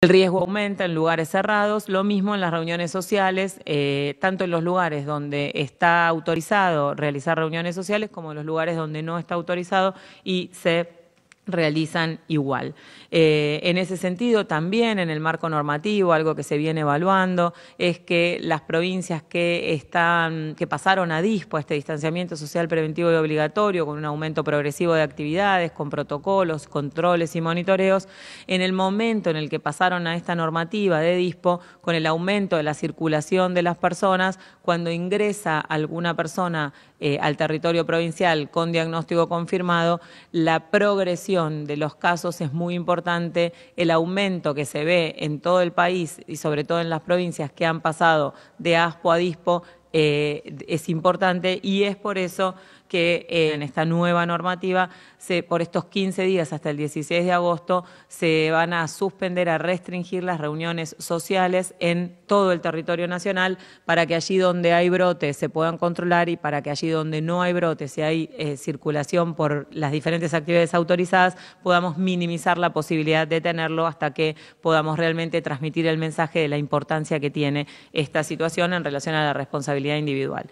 El riesgo aumenta en lugares cerrados, lo mismo en las reuniones sociales, eh, tanto en los lugares donde está autorizado realizar reuniones sociales como en los lugares donde no está autorizado y se realizan igual. Eh, en ese sentido, también en el marco normativo, algo que se viene evaluando es que las provincias que están, que pasaron a DISPO, este distanciamiento social preventivo y obligatorio, con un aumento progresivo de actividades, con protocolos, controles y monitoreos, en el momento en el que pasaron a esta normativa de DISPO, con el aumento de la circulación de las personas, cuando ingresa alguna persona eh, al territorio provincial con diagnóstico confirmado, la progresión de los casos es muy importante, el aumento que se ve en todo el país y sobre todo en las provincias que han pasado de ASPO a DISPO eh, es importante y es por eso que eh, en esta nueva normativa, por estos 15 días hasta el 16 de agosto, se van a suspender, a restringir las reuniones sociales en todo el territorio nacional para que allí donde hay brotes se puedan controlar y para que allí donde no hay brotes y hay eh, circulación por las diferentes actividades autorizadas, podamos minimizar la posibilidad de tenerlo hasta que podamos realmente transmitir el mensaje de la importancia que tiene esta situación en relación a la responsabilidad individual.